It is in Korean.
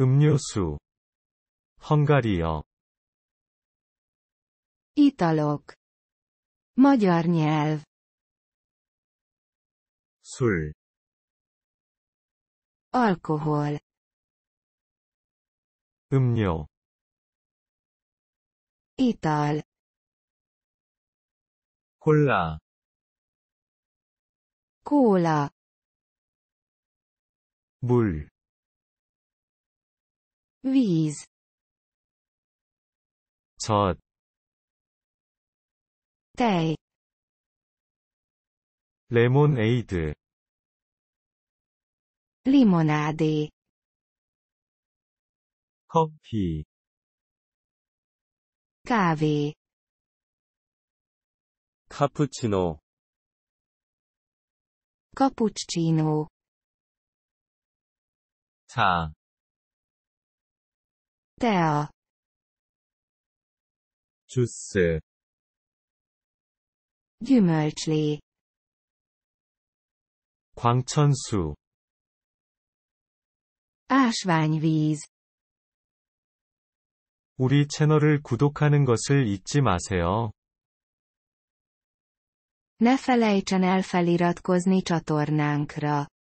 음료수 헝가리어 이탈옥 magyar nyelv 술 alkohol 음료 이탈 콜라 콜라 물 Wies. Zot. Day. Lemonade. Limonade. Coffee. Cave. Cappuccino. Cappuccino. 자. 주스요. 주스. Gümölcslé. 광천수. ásványvíz. 우리 채널을 구독하는 것을 잊지 마세요. Ne felejtsen el feliratkozni csatornánkra.